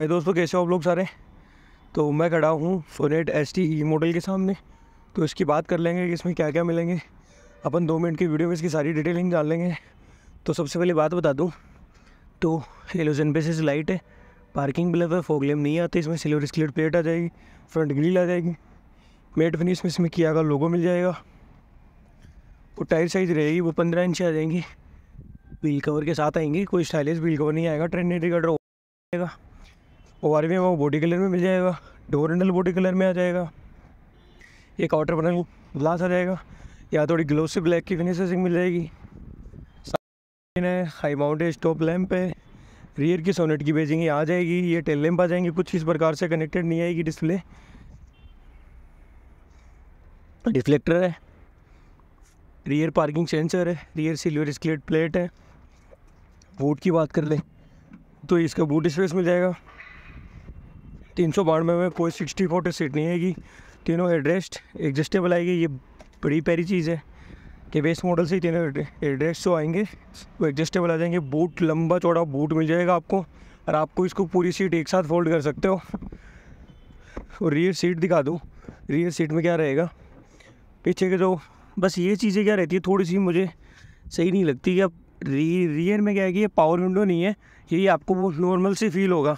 भाई दोस्तों कैसे हो आप लोग सारे तो मैं खड़ा हूँ फोनेट एस टी ई मॉडल के सामने तो इसकी बात कर लेंगे कि इसमें क्या क्या मिलेंगे अपन दो मिनट की वीडियो में इसकी सारी डिटेलिंग डाल लेंगे तो सबसे पहले बात बता दूँ तो एलोजन बेसिस लाइट है पार्किंग बिलर पर फोगलेम नहीं आते इसमें सिल्वर स्क्लेट प्लेट आ जाएगी फ्रंट ग्रिल आ जाएगी मेट फिनिश में इसमें किया का लोगो मिल जाएगा वो टायर साइज़ रहेगी वो पंद्रह इंच आ जाएंगी व्हील कवर के साथ आएंगी कोई स्टाइलिश व्हील कवर नहीं आएगा ट्रेन का ड्रॉ आएगा ओ आर वी में वो बॉडी कलर में मिल जाएगा डोर हैंडल बॉडी कलर में आ जाएगा एक आउटर बनल ग्लास आ जाएगा या थोड़ी ग्लोसी ब्लैक की फिनिशिंग मिल जाएगी हाई माउंटेज टॉप लैम्प है रियर की सोनेट की बेजिंग आ जाएगी ये टेल लैम्प आ जाएंगे कुछ इस प्रकार से कनेक्टेड नहीं आएगी डिस्प्ले डिफ्लेक्टर है रियर पार्किंग सेंसर है रियर सिल्वर स्क्लेट प्लेट है बूट की बात कर लें तो इसका बूट स्पेस मिल जाएगा तीन सौ बानवे में कोई सिक्सटी फोर्टी सीट नहीं आएगी तीनों एड्रेस्ट एग्जिस्टेबल आएगी ये बड़ी प्यारी चीज़ है कि बेस मॉडल से ही तीनों एड्रेस जो तो आएंगे वो एडजस्टेबल आ जाएंगे बूट लंबा चौड़ा बूट मिल जाएगा आपको और आपको इसको पूरी सीट एक साथ फोल्ड कर सकते हो और रियर सीट दिखा दूँ रियर सीट में क्या रहेगा पीछे के जो बस ये चीज़ें क्या रहती है थोड़ी सी मुझे सही नहीं लगती कि अब री रियर में क्या है कि ये पावर विंडो नहीं है ये आपको वो नॉर्मल से फील होगा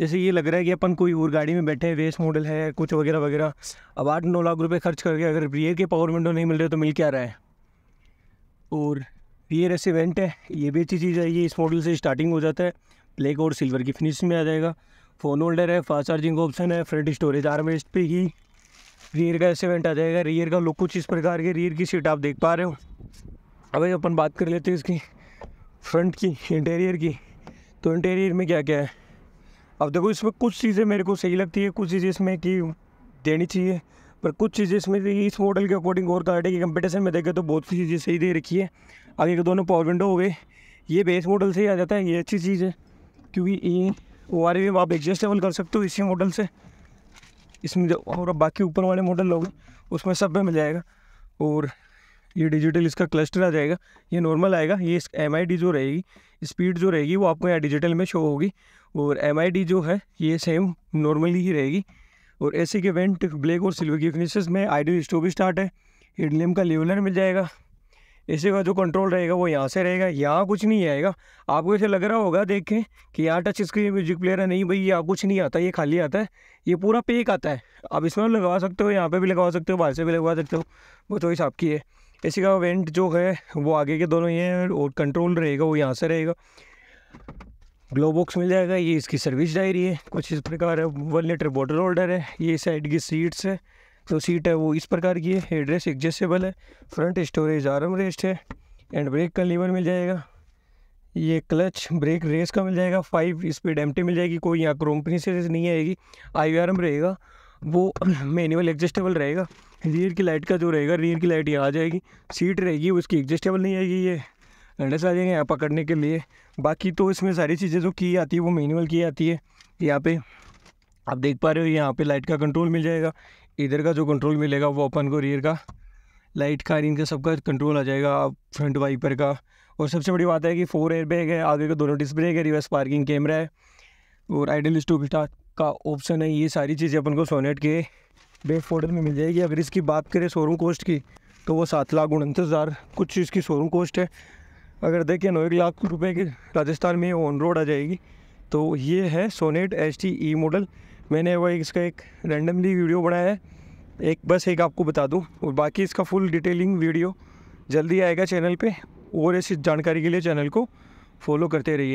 जैसे ये लग रहा है कि अपन कोई और गाड़ी में बैठे हैं वेस्ट मॉडल है कुछ वगैरह वगैरह अब आठ नौ लाख रुपए खर्च करके अगर रियर के पावर विंडो नहीं मिल रहे तो मिल क्या रहा है और रियर ऐसे वेंट है ये भी अच्छी चीज़ है ये इस मॉडल से स्टार्टिंग हो जाता है ब्लैक और सिल्वर की फिनिश में आ जाएगा फ़ोन होल्डर है फास्ट चार्जिंग ऑप्शन है फ्रंट स्टोरेज आर्म वेस्ट पे ही रियर का ऐसे वेंट आ जाएगा रियर का लुक कुछ इस प्रकार के रियर की सीट आप देख पा रहे हो अब अपन बात कर लेते हैं इसकी फ्रंट की इंटीरियर की तो इंटीरियर में क्या क्या है अब देखो इसमें कुछ चीज़ें मेरे को सही लगती है कुछ चीज़ें इसमें कि देनी चाहिए पर कुछ चीज़ें इसमें इस मॉडल के अकॉर्डिंग और है कि कंपटीशन में देखें तो बहुत सी चीज़ें सही दे रखी है आगे के दोनों पावर विंडो हो गए ये बेस मॉडल से ही आ जाता है ये अच्छी चीज़ है क्योंकि ये ओ आर एम आप एडजस्टेबल कर सकते हो इसी मॉडल से इसमें जो और बाकी ऊपर वाले मॉडल लोग उसमें सब में मिल जाएगा और ये डिजिटल इसका क्लस्टर आ जाएगा ये नॉर्मल आएगा ये एम आई डी जो रहेगी स्पीड जो रहेगी वो आपको यहाँ डिजिटल में शो होगी और एम जो है ये सेम नॉर्मली ही रहेगी और ऐसे के वेंट ब्लैक और सिल्वर की फिनिशेस में आइडियल स्टोव स्टार्ट है हिडलेम का लेवलर मिल जाएगा ए का जो कंट्रोल रहेगा वो यहाँ से रहेगा यहाँ कुछ नहीं आएगा आपको ऐसे लग रहा होगा देखें कि यहाँ टच स्क्रीन म्यूजिक प्लेयर है नहीं भाई यहाँ कुछ नहीं आता ये खाली आता है ये पूरा पेक आता है आप इसमें लगवा सकते हो यहाँ पर भी लगवा सकते हो बाहर से भी लगवा सकते हो वो तो हिसाब की है ए का वेंट जो है वो आगे के दोनों ये और कंट्रोल रहेगा वो यहाँ से रहेगा ग्लो बॉक्स मिल जाएगा ये इसकी सर्विस डायरी है कुछ इस प्रकार है वन लीटर बॉटल होल्डर है ये साइड की सीट्स है जो तो सीट है वो इस प्रकार की है एड्रेस एडजस्टेबल है फ्रंट स्टोरेज आर्म रेस्ट है एंड ब्रेक का लीवर मिल जाएगा ये क्लच ब्रेक रेस का मिल जाएगा फाइव स्पीड एम मिल जाएगी कोई यहाँ क्रोम से नहीं आएगी आई आर एम रहेगा वो मैनुअल एडजस्टेबल रहेगा रियर की लाइट का जो रहेगा रियर की लाइट यहाँ आ जाएगी सीट रहेगी उसकी एडजस्टेबल नहीं आएगी ये अंडे सारे जाएंगे यहाँ पकड़ने के लिए बाकी तो इसमें सारी चीज़ें जो की आती है वो मैनुअल की आती है यहाँ पे आप देख पा रहे हो यहाँ पे लाइट का कंट्रोल मिल जाएगा इधर का जो कंट्रोल मिलेगा वो अपन को रियर का लाइट का इनका सबका कंट्रोल आ जाएगा आप फ्रंट वाइपर का और सबसे बड़ी बात है कि फोर एयर बैग है आगे का दोनों डिस्प्ले है रिवर्स पार्किंग कैमरा है और आइडल स्टू स्टार्ट का ऑप्शन है ये सारी चीज़ें अपन को सोनेट के बेस्ट फोटल में मिल जाएगी अगर इसकी बात करें शोरूम कॉस्ट की तो वो सात लाख उनतीस हज़ार कुछ इसकी शोरूम कॉस्ट है अगर देखें नौ एक लाख रुपए की राजस्थान में ऑन रोड आ जाएगी तो ये है Sonet H T E model मैंने वह इसका एक रैंडमली वीडियो बनाया है एक बस एक आपको बता दूं और बाकी इसका फुल डिटेलिंग वीडियो जल्दी आएगा चैनल पे और ऐसी जानकारी के लिए चैनल को फॉलो करते रहिए